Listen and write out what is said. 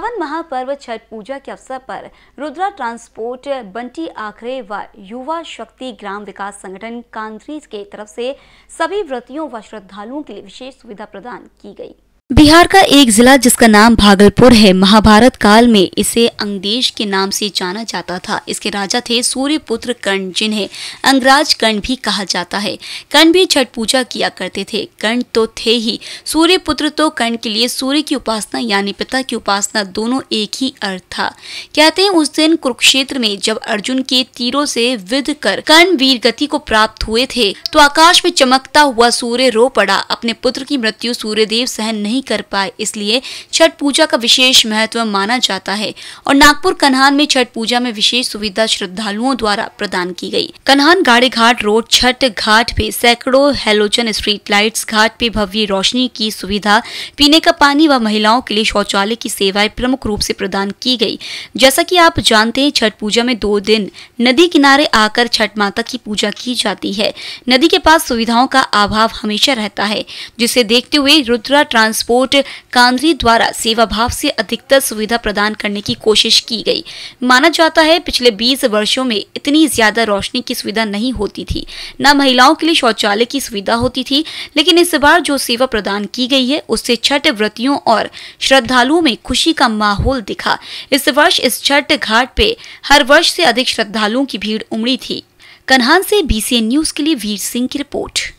सावन महापर्व छठ पूजा के अवसर पर रुद्रा ट्रांसपोर्ट बंटी आखरे व युवा शक्ति ग्राम विकास संगठन कांद्रीज के तरफ से सभी व्रतियों व श्रद्धालुओं के लिए विशेष सुविधा प्रदान की गई बिहार का एक जिला जिसका नाम भागलपुर है महाभारत काल में इसे अंगदेश के नाम से जाना जाता था इसके राजा थे सूर्यपुत्र कर्ण जिन्हें अंगराज कर्ण भी कहा जाता है कर्ण भी छठ पूजा किया करते थे कर्ण तो थे ही सूर्यपुत्र तो कर्ण के लिए सूर्य की उपासना यानी पिता की उपासना दोनों एक ही अर्थ था कहते हैं उस दिन कुरुक्षेत्र में जब अर्जुन के तीरों से विध कर कर्ण वीर गति को प्राप्त हुए थे तो आकाश में चमकता हुआ सूर्य रो पड़ा अपने पुत्र की मृत्यु सूर्यदेव सहन नहीं नहीं कर पाए इसलिए छठ पूजा का विशेष महत्व माना जाता है और नागपुर कन्हान में छठ पूजा में विशेष सुविधा श्रद्धालुओं द्वारा प्रदान की गई कन्हान गाड़ी घाट रोड छठ घाट पे सैकड़ों हेलोजन स्ट्रीट लाइट्स घाट पे भव्य रोशनी की सुविधा पीने का पानी व महिलाओं के लिए शौचालय की सेवाएं प्रमुख रूप से प्रदान की गई जैसा कि आप जानते हैं छठ पूजा में दो दिन नदी किनारे आकर छठ माता की पूजा की जाती है नदी के पास सुविधाओं का अभाव हमेशा रहता है जिसे देखते हुए रुद्रा ट्रांसपोर्ट ट्रांसपोर्ट कांदरी द्वारा सेवा भाव से अधिकतर सुविधा प्रदान करने की कोशिश की गई माना जाता है पिछले 20 वर्षों में इतनी ज्यादा रोशनी की सुविधा नहीं होती थी न महिलाओं के लिए शौचालय की सुविधा होती थी लेकिन इस बार जो सेवा प्रदान की गई है उससे छठ व्रतियों और श्रद्धालुओं में खुशी का माहौल दिखा इस वर्ष इस छठ घाट पे हर वर्ष से अधिक श्रद्धालुओं की भीड़ उमड़ी थी कन्हान से बीसीएन न्यूज के लिए वीर सिंह की रिपोर्ट